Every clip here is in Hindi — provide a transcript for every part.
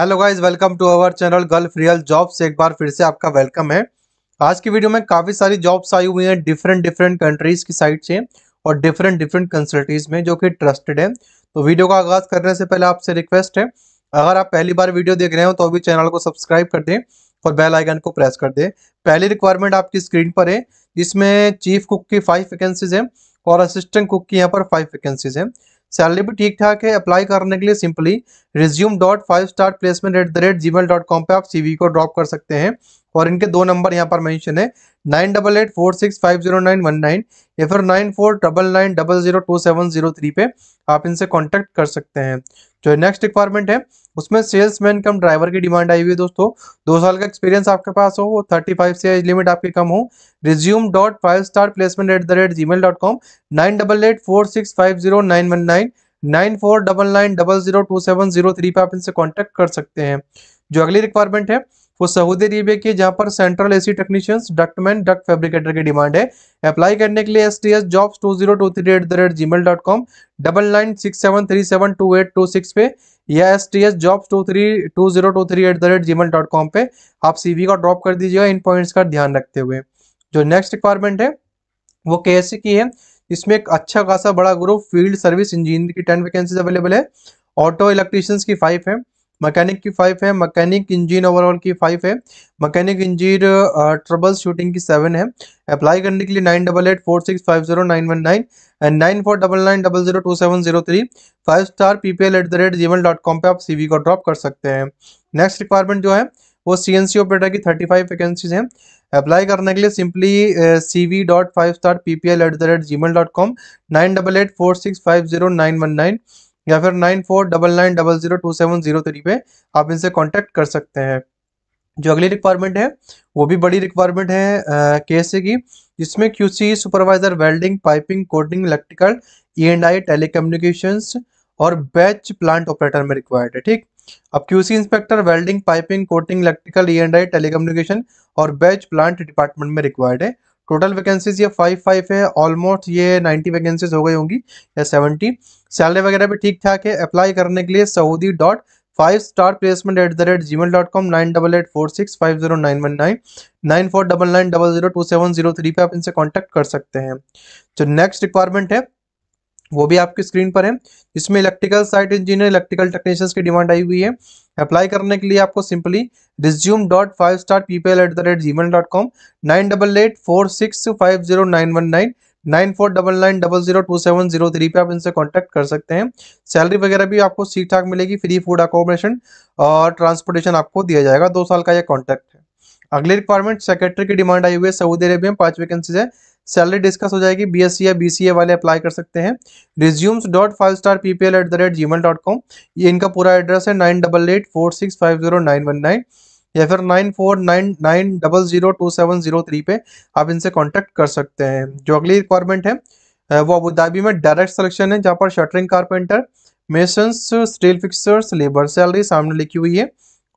hello guys welcome to our channel Gulf real jobs एक बार फिर से आपका वेलकम है आज की वीडियो में काफ़ी सारी जॉब्स आई हुई हैं डिफरेंट डिफरेंट कंट्रीज़ की साइड से और डिफरेंट डिफरेंट कंसल्टीज में जो कि ट्रस्टेड है तो वीडियो का आगाज़ करने से पहले आपसे रिक्वेस्ट है अगर आप पहली बार वीडियो देख रहे हो तो अभी चैनल को सब्सक्राइब कर दें और बेल आइकन को प्रेस कर दें पहली रिक्वायरमेंट आपकी स्क्रीन पर है जिसमें चीफ कुक की फाइव वैकेंसीज हैं और असिस्टेंट कुक की यहाँ पर फाइव वैकेंसीज हैं सैलरी भी ठीक ठाक है अप्लाई करने के लिए simply resume dot five star placement at the rate ji mail dot com पर आप सी को ड्रॉप कर सकते हैं और इनके दो नंबर यहाँ पर मेंशन है nine double eight four six five zero nine one nine या फिर nine four double nine double zero two seven zero three पे आप इनसे कॉन्टैक्ट कर सकते हैं जो नेक्स्ट रिक्वायरमेंट है उसमें सेल्समैन कम ड्राइवर की डिमांड आई हुई है दोस्तों दो साल का एक्सपीरियंस आपके पास हो थर्टी फाइव से एज लिमिट आपकी कम हो resume dot five star placement at the rate ji mail dot com nine double eight four six five zero nine one nine nine four double nine double zero two seven zero three पे आप इनसे कॉन्टेक्ट कर सकते हैं जो अगली रिक्वायरमेंट है वो सऊदी अरेबिया की जहाँ पर central AC technicians ductman duct fabricator की डिमांड है अप्लाई करने के लिए S T S jobs two zero two three at the rate ji mail dot com double nine six seven three seven two eight two six पे या S T S job two three two zero two three at the rate ji mail dot com पर आप सी वी का ड्रॉप कर दीजिएगा इन पॉइंट्स का ध्यान रखते हुए जो नेक्स्ट रिक्वायरमेंट है वो के एस सी की है इसमें एक अच्छा खासा बड़ा ग्रुप फील्ड सर्विस इंजीनियर की टेन वैकेंसीज अवेलेबल है ऑटो इलेक्ट्रीशियंस की फाइव है मैकेनिक की फाइव है मैकेनिक इंजन ओवरऑल की फाइव है मैकेनिक इंजीन ट्रबल शूटिंग की सेवन है अप्लाई करने के लिए nine double eight four six five zero nine one nine and nine four double nine double zero two seven zero three five star P P L at the rate ji mail dot com पर आप सी वी को ड्रॉप कर सकते हैं नेक्स्ट रिक्वायरमेंट जो है वो सी एन सी ऑपरेटर की थर्टी फाइव वैकेंसीज हैं अप्लाई करने के लिए simply C V dot five star P P L at the rate ji mail dot com nine double eight four six five zero nine one nine या फिर nine four double nine double zero two seven zero three पे आप इनसे कॉन्टैक्ट कर सकते हैं जो अगली रिक्वायरमेंट है वो भी बड़ी रिक्वायरमेंट है के की जिसमें Q supervisor welding piping coding electrical E and I telecommunications और बैच प्लांट ऑपरेटर में रिक्वायर्ड है ठीक अब QC inspector welding piping coating electrical E and I telecommunication और बैच प्लांट डिपार्टमेंट में रिक्वायर्ड है टोटल वैकेंसीज ये फाइव फाइव है ऑलमोस्ट ये नाइन्टी वैकेंसीज हो गई होंगी या सेवेंटी सैलरी वगैरह भी ठीक ठाक है अप्लाई करने के लिए Saudi dot five star placement at the rate ji mail dot com nine double eight four six five zero nine one nine nine four double nine double zero two seven zero three पे आप इनसे कॉन्टैक्ट कर सकते हैं जो नेक्स्ट रिक्वायरमेंट है वो भी आपकी स्क्रीन पर है इसमें electrical site engineer electrical technicians की डिमांड आई हुई है अप्लाई करने के लिए आपको simply resume dot five star PPL at the rate ji mail dot com nine double eight four six five zero nine one nine nine four double nine double zero two seven zero three पे आप इनसे कॉन्टैक्ट कर सकते हैं सैलरी वगैरह भी आपको ठीक ठाक मिलेगी फ्री फूड अकोमोडेशन और ट्रांसपोर्टेशन आपको दिया जाएगा दो साल का यह कॉन्टैक्ट है अगली रिक्वायरमेंट सेक्रेटरी की डिमांड आई हुई है सऊदी अरेबिया में पांच वैकेंसीज है सैलरी डिस्कस हो जाएगी बी या बी वाले अप्लाई कर सकते हैं resumes dot five star P P L at the rate ji mail dot com ये इनका पूरा एड्रेस है nine double eight four six five zero nine one nine या फिर nine four nine nine double zero two seven zero three पे आप इनसे कॉन्टैक्ट कर सकते हैं जो अगली रिक्वायरमेंट है वो अबूधाबी में डायरेक्ट सिलेक्शन है जहाँ पर shuttering carpenter masons steel fixers labour salary सामने लिखी हुई है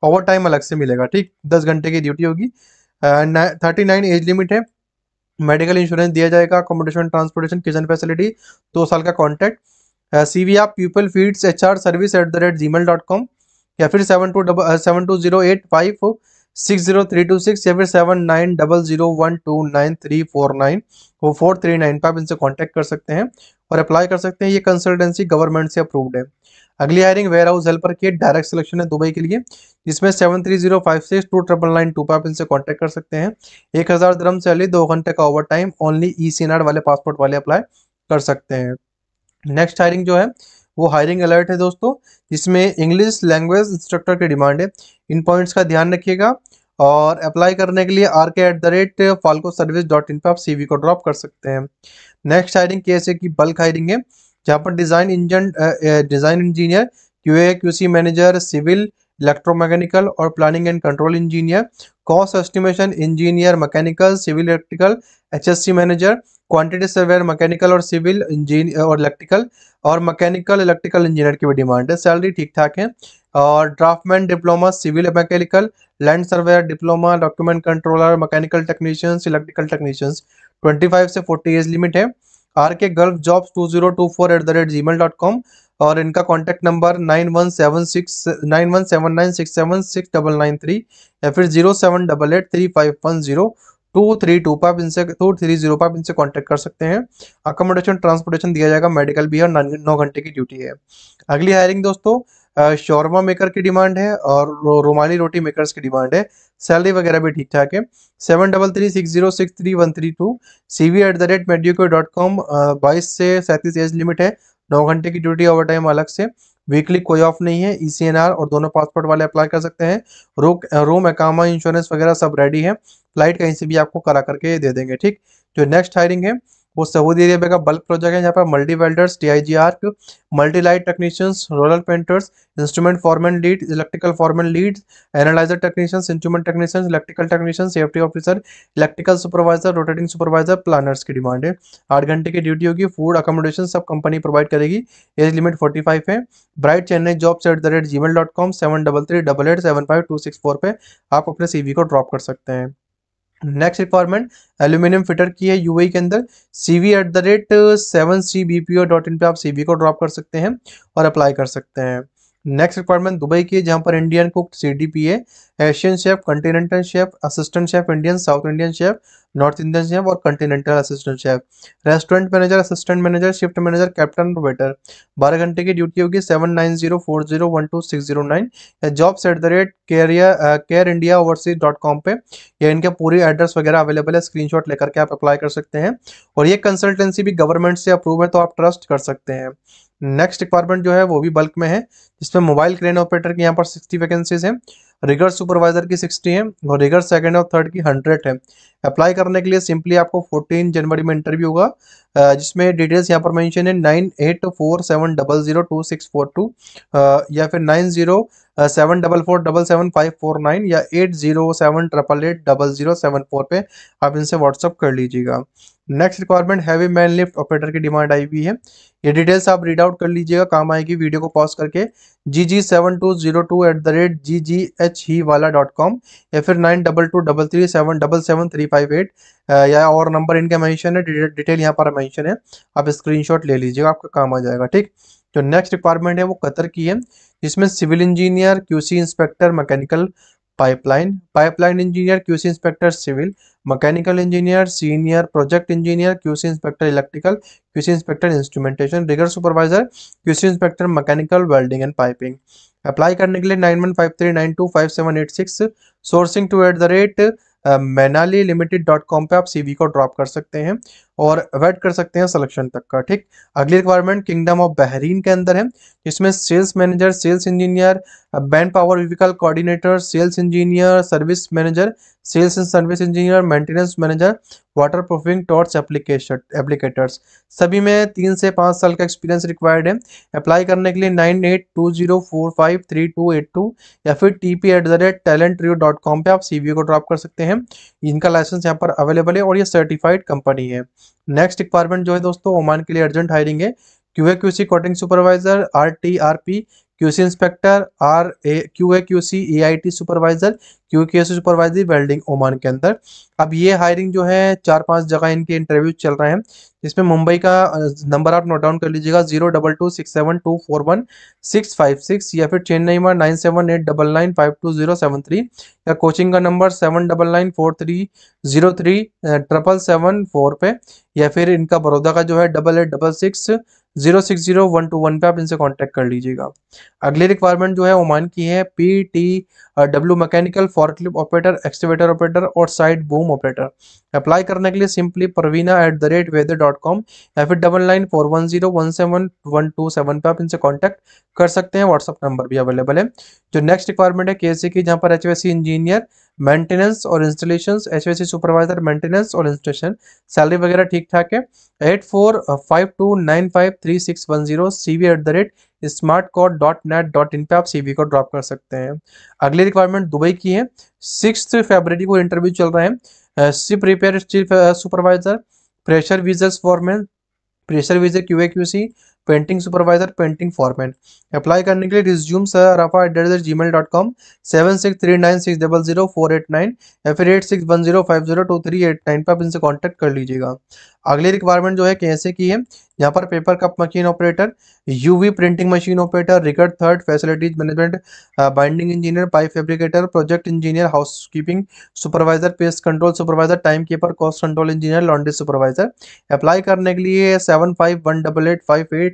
ओवर टाइम अलग से मिलेगा ठीक दस घंटे की ड्यूटी होगी थर्टी नाइन एज लिमिट है मेडिकल इंश्योरेंस दिया जाएगा अकोमोडेशन ट्रांसपोर्टेशन किचन फैसिलिटी दो साल का कॉन्ट्रैक्ट सी वी आप people feeds H R service at the rate ji mail dot com या फिर seven two double seven two zero eight five six zero three two six या फिर seven nine double zero one two nine three four nine वो फोर थ्री नाइन पर आप इनसे कॉन्टैक्ट कर सकते हैं और अप्लाई कर सकते हैं ये कंसल्टेंसी गवर्नमेंट से अप्रूव्ड है अगली हायरिंग वेयर हाउस हेल्पर की डायरेक्ट सिलेक्शन है दुबई के लिए जिसमें seven three zero five six two triple nine two पर आप इनसे कॉन्टैक्ट कर सकते हैं एक हज़ार द्रम अली दो घंटे का overtime only E C वाले पासपोर्ट वाले अप्लाई कर सकते हैं नेक्स्ट हायरिंग जो है वो हायरिंग अलर्ट है दोस्तों जिसमें इंग्लिश लैंग्वेज इंस्ट्रक्टर की डिमांड है इन पॉइंट्स का ध्यान रखिएगा और अप्लाई करने के लिए R K at the rate Falco service dot in पर आप सी को ड्रॉप कर सकते हैं नेक्स्ट हायरिंग कैसे की बल्क हायरिंग है जहाँ पर design engine design engineer Q A Q C manager civil electromechanical और planning and control engineer cost estimation engineer mechanical civil electrical HSC manager quantity surveyor mechanical और सिविल इंजीनियर और इलेक्ट्रिकल और मैकेनिकल इलेक्ट्रिकल इंजीनियर की भी डिमांड है सैलरी ठीक ठाक है और draftman diploma civil mechanical land surveyor diploma document controller mechanical technicians electrical technicians five से फोर्टी एज लिमिट है आर के गर्ल्फ jobs two zero two four at the rate ji mail dot com और इनका contact number nine one seven six nine one seven nine six seven six double nine three या फिर zero seven double eight three five one zero two three two five इनसे टू थ्री जीरो फाइव इनसे कॉन्टेक्ट कर सकते हैं अकोमोडेशन ट्रांसपोर्टेशन दिया जाएगा मेडिकल भी है नौ घंटे की ड्यूटी है अगली हायरिंग दोस्तों शॉर्मा मेकर की डिमांड है और रोमाली रोटी मेकर्स की डिमांड है सैलरी वगैरह भी ठीक ठाक है seven double three six zero six three one three two C V at the rate Medio dot com बाईस से सैंतीस एज लिमिट है नौ घंटे की ड्यूटी ओवर टाइम अलग से वीकली कोई ऑफ नहीं है ईसीएनआर e और दोनों पासपोर्ट वाले अप्लाई कर सकते हैं रोक रूम एकामा इंश्योरेंस वगैरह सब रेडी है फ्लाइट कहीं से भी आपको करा करके दे देंगे ठीक जो नेक्स्ट हायरिंग है वो सऊदी अरेबिया का बल्क प्रोजेक्ट है यहाँ पर multi welders T I G arc multi light technicians roller painters instrument foremen lead electrical foremen lead analyser technicians instrument technicians electrical technician safety officer electrical supervisor rotating supervisor planners की डिमांड है आठ घंटे की ड्यूटी होगी फूड अकोमोडेशन सब कंपनी प्रोवाइड करेगी एज लिमिट फोर्टी फाइव है bright Chennai jobs at the rate ji mail dot com seven double three double eight seven five two six four पे आप अपने वी को ड्रॉप कर सकते हैं नेक्स्ट रिक्वायरमेंट एल्यूमिनियम फिटर की है यूएई e के अंदर CV at the rate seven C B P O dot in पर आप सीवी को ड्रॉप कर सकते हैं और अप्लाई कर सकते हैं नेक्स्ट रिक्वायरमेंट दुबई की है जहां पर Indian cook CDPA Asian chef continental chef assistant chef Indian south Indian chef north Indian chef और continental assistant chef restaurant manager assistant manager shift manager captain और वेटर बारह घंटे की ड्यूटी होगी seven nine zero four zero one two six zero nine या jobs at the rate care India overseas dot com पे या इनके पूरी एड्रेस वगैरह अवेलेबल है स्क्रीन लेकर के आप अप्लाई कर सकते हैं और ये कंसल्टेंसी भी गवर्नमेंट से अप्रूव है तो आप ट्रस्ट कर सकते हैं नेक्स्ट डिपार्टमेंट जो है वो भी बल्क में है जिसमें मोबाइल क्रेन ऑपरेटर की यहाँ पर सिक्सटी वैकेंसीज है रिगर सुपरवाइजर की सिक्सटी है और रिगर सेकेंड और थर्ड की हंड्रेड है अप्लाई करने के लिए सिंपली आपको फोर्टीन जनवरी में इंटरव्यू होगा जिसमें डिटेल्स यहाँ पर मेंशन है nine eight four seven double zero two six four two या फिर nine zero seven double four double seven five four nine या eight zero seven triple eight double zero seven four पे आप इनसे व्हाट्सअप कर लीजिएगा next requirement heavy man lift operator की डिमांड आई हुई है ये डिटेल्स आप रीड आउट कर लीजिएगा काम आएगी वीडियो को पॉज करके G G seven two zero two at the rate G G H ही वाला डॉट कॉम या फिर nine double two double three seven double seven three five eight या और नंबर इनका मैंशन है डिटेल यहाँ पर मैंशन है आप स्क्रीन ले लीजिएगा आपका काम आ जाएगा ठीक जो नेक्स्ट रिक्वायरमेंट है वो कतर की है जिसमें civil engineer QC inspector mechanical pipeline pipeline engineer QC inspector civil mechanical engineer senior project engineer QC inspector electrical QC inspector instrumentation rigger supervisor QC inspector mechanical welding and piping apply करने के लिए nine one five three nine two five seven eight six sourcing two at the rate Manali limited dot com पर आप सीवी को ड्रॉप कर सकते हैं और वेट कर सकते हैं सिलेक्शन तक का ठीक अगली रिक्वायरमेंट किंगडम ऑफ बहरीन के अंदर है जिसमें sales manager sales engineer band power vehicle coordinator sales engineer service manager sales sales and service engineer maintenance manager torch application applicators सभी में तीन से पाँच साल का एक्सपीरियंस रिक्वायर्ड है अप्लाई करने के लिए nine eight two zero four five three two eight two या फिर T P at the rate talent Rio dot com पर आप सी वी को ड्रॉप कर सकते हैं इनका लाइसेंस यहाँ पर अवेलेबल है और ये सर्टिफाइड कंपनी है नेक्स्ट रिक्वायरमेंट जो है दोस्तों ओमान के लिए अर्जेंट हायरिंग है Q A Q C coating supervisor R T R P Q C inspector R A Q A Q C A I T supervisor क्योंकि सुपरवाइजरी वेल्डिंग ओमान के अंदर अब ये हायरिंग जो है चार पांच जगह इनके इंटरव्यू चल रहे हैं जिसमें मुंबई का नंबर आप नोट डाउन कर लीजिएगा zero double two six seven two four one six five six या फिर चेन्नई में nine seven eight double nine five two zero seven three या कोचिंग का नंबर seven double nine four three zero three triple seven four पे या फिर इनका बड़ौदा का जो है double eight double six zero six zero one two one पे आप इनसे कॉन्टेक्ट कर लीजिएगा अगली रिक्वायरमेंट जो है ओमान की है P T W mechanical for forklift operator excavator operator और साइड बूम ऑपरेटर अप्लाई करने के लिए simply Parveena at the rate weather dot com या फिर double nine four one zero one seven one two seven पर आप इनसे कॉन्टैक्ट कर सकते हैं व्हाट्सअप नंबर भी अवेलेबल है जो नेक्स्ट रिक्वायरमेंट है के सी की जहाँ पर एच इंजीनियर मेंटेनेंस और इंस्टॉलेशन एच सुपरवाइजर मेंटेनेंस और इंस्टॉलेशन सैलरी वगैरह ठीक ठाक है eight four five two nine five three six one zero C V at the rate smart cod dot net dot in पर आप सी को ड्रॉप कर सकते हैं अगली रिक्वायरमेंट दुबई की है सिक्स फेबररी को इंटरव्यू चल रहा है ship repair chief supervisor pressure visors foreman pressure visor Q A Q C painting supervisor painting format apply करने के लिए resume sir rafa at the rate ji mail dot com seven six three nine six double zero four eight nine या फिर eight six one zero five zero two three eight nine पर आप इनसे कॉन्टैक्ट कर लीजिएगा अगली रिक्वायरमेंट जो है कैसे की है यहाँ पर paper cup machine operator UV printing machine operator rigger third facilities management binding engineer pipe fabricator project engineer housekeeping supervisor pest control supervisor timekeeper cost control engineer laundry supervisor apply करने के लिए seven five one double eight five eight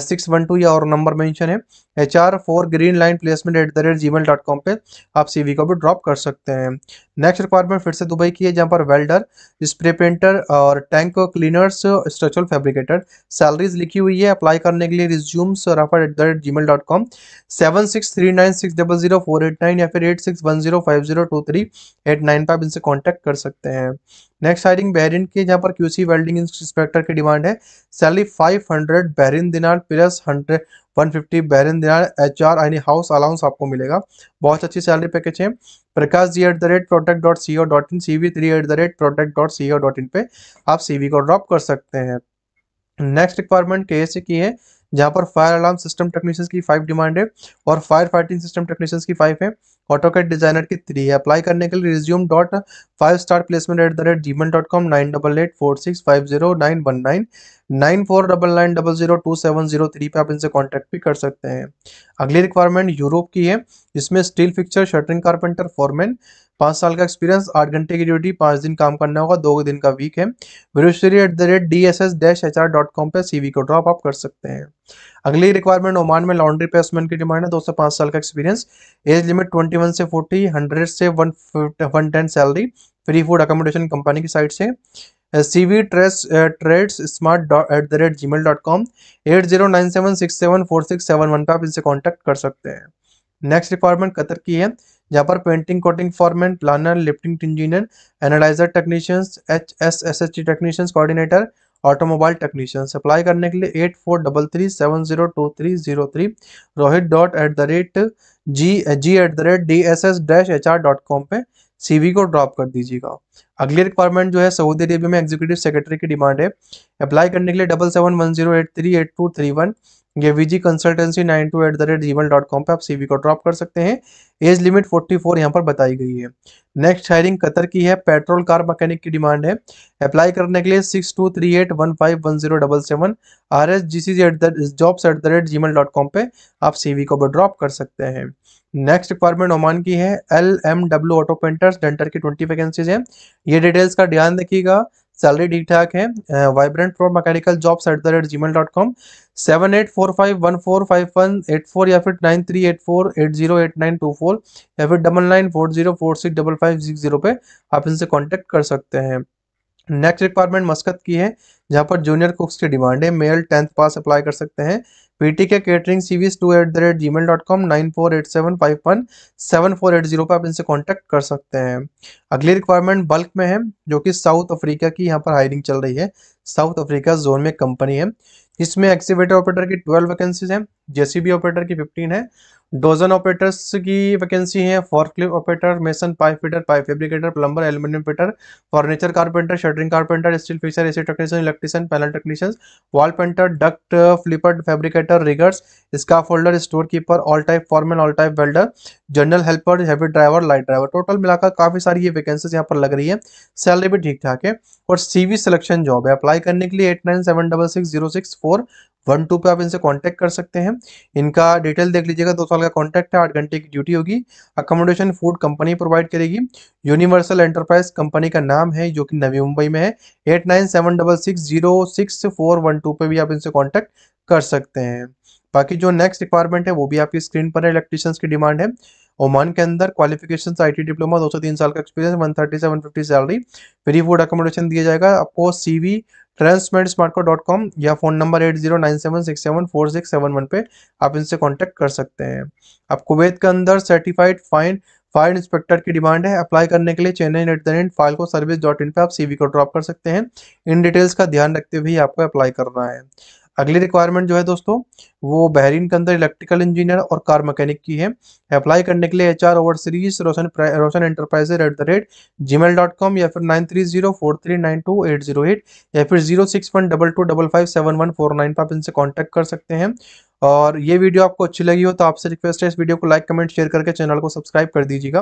six one two या और नंबर मेंशन है H R four green line placement at the rate ji mail dot com पर आप सी वी को भी ड्रॉप कर सकते हैं नेक्स्ट रिक्वायरमेंट फिर से दुबई की है जहाँ पर वेल्डर स्प्रे पेंटर और tank cleaners structural fabricator salaries लिखी हुई है अप्लाई करने के लिए resumes rafar at the rate ji mail dot com seven six three nine six double zero four eight nine या फिर eight six one zero five zero two three eight nine पर आप इनसे कॉन्टैक्ट कर सकते हैं नेक्स्ट हायरिंग बहरीन की जहाँ पर क्यूसी वेल्डिंग इंस्पेक्टर की डिमांड है salary five hundred Bahrain dinar plus hundred one fifty Bahrain dinar H R यानी हाउस अलाउंस आपको मिलेगा बहुत अच्छी सैलरी पैकेज है Prakash G at the rate product dot C O dot in C V three at the rate product dot C O dot in पे आप सी वी को ड्रॉप कर सकते हैं नेक्स्ट रिक्वायरमेंट के एस की है जहाँ पर फायर अलार्म सिस्टम टेक्नीशियंस की फाइव डिमांड है और फायर फाइटिंग सिस्टम टेक्नीशियंस की फाइव है ऑटोकेट डिजाइनर की थ्री है अप्लाई करने के लिए resume dot five star placement at the rate ji mail dot com nine double eight four six five zero nine one nine nine four double nine double zero two seven zero three पर आप इनसे कॉन्टैक्ट भी कर सकते हैं अगली रिक्वायरमेंट यूरोप की है जिसमें steel fixture shuttering carpenter foreman पाँच साल का एक्सपीरियंस आठ घंटे की ड्यूटी पाँच दिन काम करना होगा दो दिन का वीक है वेरोश्वरी at the rate D S S dash H R dot com पर सी वी को ड्रॉप आप कर सकते हैं अगली रिक्वायरमेंट ओमान में लॉन्ड्री प्लेसमैन की डिमांड है दो से पाँच साल का experience age limit twenty one से फोर्टी हंड्रेड से one one ten salary free food accommodation company की साइड से C V trace trades smart at the rate ji mail dot com eight zero nine seven six seven four six seven one पर आप इनसे कॉन्टैक्ट कर सकते हैं नेक्स्ट रिक्वायरमेंट कतर की है जहाँ पर painting coating foreman planner lifting engineer analyser technicians H S S H technicians coordinator automobile technician apply करने के लिए eight four double three seven zero two three zero three Rohit dot at the rate G G at the rate D S S dash H R dot com पर सी वी को ड्रॉप कर दीजिएगा अगली रिक्वायरमेंट जो है सऊदी अरेबिया में एग्जीक्यूटिव सेक्रेटरी की डिमांड है अप्लाई करने के लिए double seven one zero eight three eight two three one ये V G consultancy nine two at the rate जीवन डॉट कॉम पर आप सी को ड्रॉप कर सकते हैं एज लिमिट फोर्टी फोर यहाँ पर बताई गई है नेक्स्ट हायरिंग कतर की है पेट्रोल कार मैकेनिक की डिमांड है अप्लाई करने के लिए six two three eight one five one zero double seven R S G C G at the jobs at the rate जीवन डॉट कॉम पर आप सी को ड्रॉप कर सकते हैं नेक्स्ट रिक्वायरमेंट ओमान की है L M W auto painters denter की ट्वेंटी वैकेंसीज हैं ये डिटेल्स का ध्यान रखिएगा सैलरी ठीक ठाक है vibrant for mechanical jobs at the rate ji mail dot com seven eight four five one four five one eight four या फिर nine three eight four eight zero eight nine two four या फिर double nine four zero four six double five six zero पे आप इनसे कॉन्टेक्ट कर सकते हैं नेक्स्ट रिक्वायरमेंट मस्कत की है जहाँ पर जूनियर कुक्स की डिमांड है मेल टेंथ पास अप्लाई कर सकते हैं PT K catering V two at the rate ji mail dot com nine four eight seven five one seven four eight zero पर आप इनसे कॉन्टैक्ट कर सकते हैं अगली रिक्वायरमेंट बल्क में है जो कि साउथ अफ्रीका की यहाँ पर हायरिंग चल रही है साउथ अफ्रीका जोन में कंपनी है इसमें एक्सीवेटर ऑपरेटर की ट्वेल्व वैकेंसीज हैं जेसीबी ऑपरेटर की फिफ्टीन है डोजन ऑपरेटर्स की वैकेंसी है forklift operator mason pipe fitter pipe fabricator plumber aluminium fitter furniture carpenter shuttering carpenter steel fixer AC technician electrician panel technician wall painter duct flipper fabricator riggers scaffolder store keeper all type foreman all type welder general helper heavy driver light driver total मिलाकर काफी सारी ये वैकेंसीज यहाँ पर लग रही है सैलरी भी ठीक ठाक है और सीवी सिलेक्शन जॉब है अप्लाई करने के लिए eight nine seven double six zero six four one two पे आप इनसे कांटेक्ट कर सकते हैं इनका डिटेल देख लीजिएगा दो साल का कॉन्टैक्ट है आठ घंटे की ड्यूटी होगी अकोमोडेशन फूड कंपनी प्रोवाइड करेगी यूनिवर्सल एंटरप्राइज कंपनी का नाम है जो कि नवी मुंबई में है eight nine seven double six zero six four one two पर भी आप इनसे कॉन्टैक्ट कर सकते हैं बाकी जो नेक्स्ट रिक्वायरमेंट है वो भी आपकी स्क्रीन पर है इलेक्ट्रीशियंस की डिमांड है ओमान के अंदर क्वालिफिकेशन आईटी डिप्लोमा दो सौ तीन साल का experience one thirty seven fifty salary free food accommodation दिया जाएगा आपको सीवी ट्रांसमेंट डॉट कॉम या phone number eight zero nine seven six seven four six seven one पे आप इनसे कांटेक्ट कर सकते हैं आप कुवैत के अंदर सर्टिफाइड फाइन फायर इंस्पेक्टर की डिमांड है अप्लाई करने के लिए Chennai at the rate file को सर्विस डॉट इन पर आप सी को ड्रॉप कर सकते हैं इन डिटेल्स का ध्यान रखते हुए आपको अप्लाई करना है अगली रिक्वायरमेंट जो है दोस्तों वो बहरीन के अंदर इलेक्ट्रिकल इंजीनियर और कार मैकेनिक की है अप्लाई करने के लिए H R over series Roshan Roshan enterprises at the rate ji mail dot com या फिर nine three zero four three nine two eight zero eight या फिर zero six one double two double five seven one four nine पर आप इनसे कॉन्टैक्ट कर सकते हैं और ये वीडियो आपको अच्छी लगी हो तो आपसे रिक्वेस्ट है इस वीडियो को लाइक कमेंट शेयर करके चैनल को सब्सक्राइब कर दीजिएगा